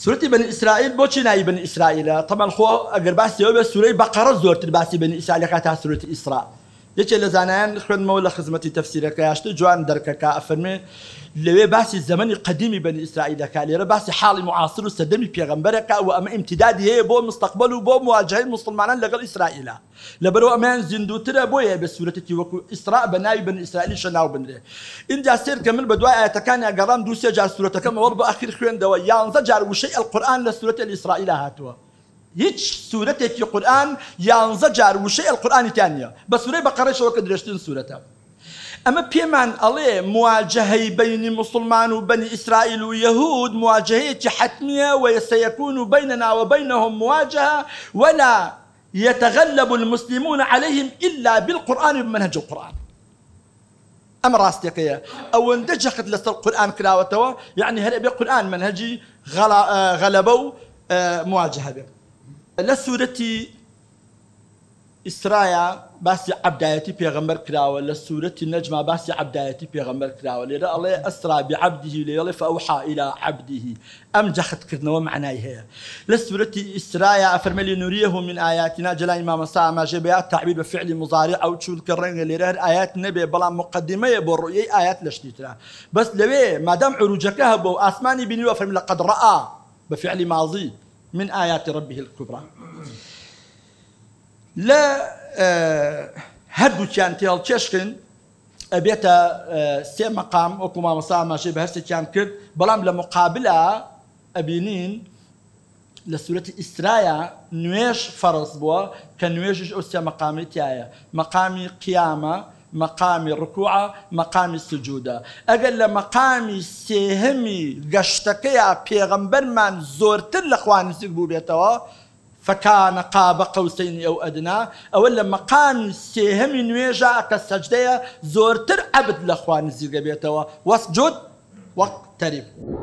سورة بني إسرائيل بوشي ناي بني إسرائيل طبعا خو أقرب بس يوم سورة بقرة زورت بني إسرائيل كانت سورة إسرائيل یەکێ لە خود مولا لە تفسیر تەفسیرەکە یاشتە جوان دەرکەکە ئەفەرمێ لی بحث زەمەنی قدیمی اسرائیل ئیسرائیلەکە لێرە بحث حال معاصر و پیغمبر پێغمبەرەکە و اما امتدادی هی بۆ مستقبل و بۆ مواجهه مسلمانان اسرائیل لبرو لەبەرەوە ئەمان زیندوترە بۆیە به سوورەتێکی وەکو ئیسرا بە بنای بن اسرائیل شناو بنرێ اینجا سێرکە من بە دوای ئاەتەکان ئەگەڕان دووسێ جار سوورەتەکەمەوە بە ئەخیر خوێندەوە یانزە جار وشەی ئەلقورآن لە سوورەتی ئیسرائیلا هاتووە هیچ سوورەتێکی قورآن یانزە جار وشەی ئەلقورآانیتانە بە سوورەی بەقەڕێشەوە کە درێشتن سوورەتە. اما پیمان الله مواجهه بین مسلمان و بنی اسرائیل و یهود مواجهه حتممیە و بیننا و بینهم مواجهة ولا يتغلب المسلمون عليهم إلا بالقرآن بمنهج القرآن ئەم ڕاستێکەیە او اندجخت لس القران کراوەتەوە يعني هل بێ منهجي غلبوا اه، مواجهه به لە سوورەتی ئیسرایە باسی عبدایەتی پێغەمبەر کراوە لە النجمة بس عبدايتي في غمر کراوە لێرە الله أسرى بعبده لێڵێ فأوحى إلى عبده ئەم جەختکردنەوە معنای هەیە لە سوورەتی ئیسرایە ئەفەرمەلی نريه من ئاياتنا جلای مامەسا ئاماژێ بە تعبیر تعبير بفعل مزاری أو چولکە ڕەنگە لێرە هەر ئايات نەبێ بەڵام مقدمەیە بۆ ڕویەی ئايات لەشتی تررا بەس لەوێ مادام عروجەکە هەبوو ئاسمانی بینیوە فەرمی لە قەدڕە بە فعلی ماضی من آيات ربه الكبرى لا آه، هەردووچیان كان تيال ئەبێتە أبيتا آه، سي مقام مامەساماشی بە هەرسێکیان کرد بەڵام لە مقابلە ئەبینین لە سوورەتی ئیسرایە نوێش فەرز بووە کە نوێژش ئەو سێ مقامي تایە مەقامی مقام الركوع مقام السجود اقل لە سهمي سێهەمی گەشتەکەیە پێغەمبەرمان زۆرتر لە خوانزیک بوو فكان قاب قوسين او ادنى او لما مقام سهم نويجا كالسجدية زورتر عبد الاخوان زيغبيتوا واسجد واقترب